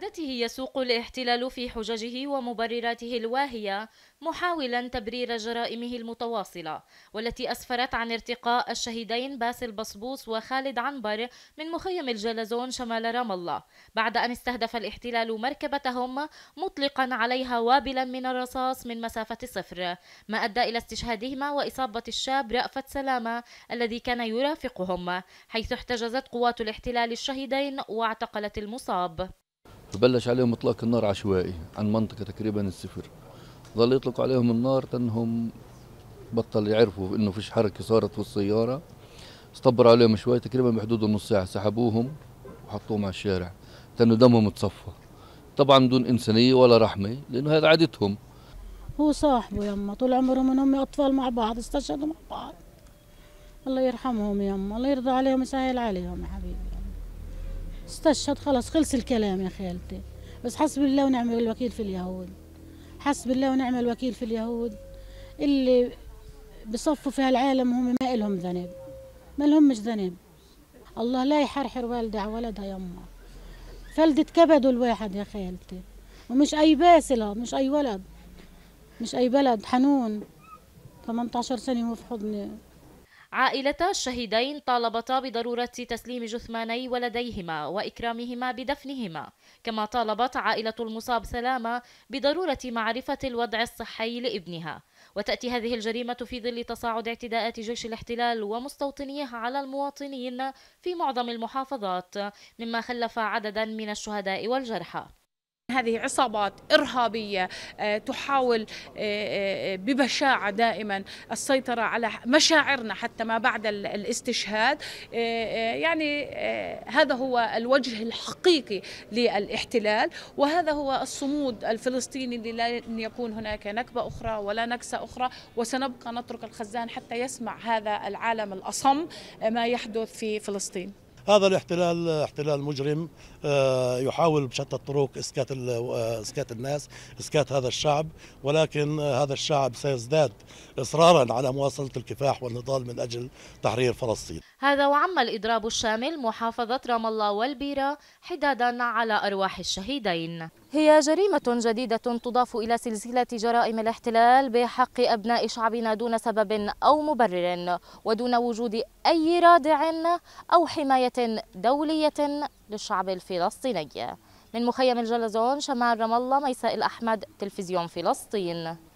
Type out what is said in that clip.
كعادته يسوق الاحتلال في حججه ومبرراته الواهية محاولا تبرير جرائمه المتواصلة والتي أسفرت عن ارتقاء الشهيدين باسل بصبوص وخالد عنبر من مخيم الجلزون شمال رام الله بعد أن استهدف الاحتلال مركبتهم مطلقا عليها وابلا من الرصاص من مسافة صفر ما أدى إلى استشهادهما وإصابة الشاب رأفت سلامة الذي كان يرافقهم حيث احتجزت قوات الاحتلال الشهيدين واعتقلت المصاب فبلش عليهم اطلاق النار عشوائي عن منطقه تقريبا الصفر ظل يطلق عليهم النار تنهم بطل يعرفوا انه فيش حركه صارت في السياره استبر عليهم شوي تقريبا بحدود النص ساعه سحبوهم وحطوهم على الشارع تنه دمهم تصفى طبعا بدون انسانيه ولا رحمه لانه هذا عادتهم هو صاحبه يما طول عمرهم هم اطفال مع بعض استشهدوا مع بعض الله يرحمهم يما الله يرضى عليهم ويسهل عليهم يا حبيبي استشهد خلاص خلص الكلام يا خالتي بس حسب الله ونعم الوكيل في اليهود حسب الله ونعم الوكيل في اليهود اللي بصفوا في هالعالم هم ما لهم ذنب ما لهمش ذنب الله لا يحرحر والدة على ولدها يما فلدة كبده الواحد يا خالتي ومش أي باسلة مش أي ولد مش أي بلد حنون 18 سنة وهو في حضني عائلتا الشهيدين طالبتا بضرورة تسليم جثماني ولديهما وإكرامهما بدفنهما كما طالبت عائلة المصاب سلامة بضرورة معرفة الوضع الصحي لابنها وتأتي هذه الجريمة في ظل تصاعد اعتداءات جيش الاحتلال ومستوطنيه على المواطنين في معظم المحافظات مما خلف عددا من الشهداء والجرحى هذه عصابات إرهابية آه، تحاول آه، آه، ببشاعة دائما السيطرة على مشاعرنا حتى ما بعد الاستشهاد يعني هذا هو الوجه الحقيقي للاحتلال وهذا هو الصمود الفلسطيني لن يكون هناك نكبة أخرى ولا نكسة أخرى وسنبقى نترك الخزان حتى يسمع هذا العالم الأصم ما يحدث في فلسطين هذا الاحتلال احتلال مجرم آه، يحاول بشتى الطرق اسكات آه، اسكات الناس اسكات هذا الشعب ولكن آه، هذا الشعب سيزداد اصرارا على مواصله الكفاح والنضال من اجل تحرير فلسطين هذا وعم الاضراب الشامل محافظه رام الله والبيره حدادا على ارواح الشهيدين هي جريمة جديدة تضاف إلى سلسلة جرائم الاحتلال بحق أبناء شعبنا دون سبب أو مبرر ودون وجود أي رادع أو حماية دولية للشعب الفلسطيني من مخيم الجلزون شمال رام الله ميساء الأحمد تلفزيون فلسطين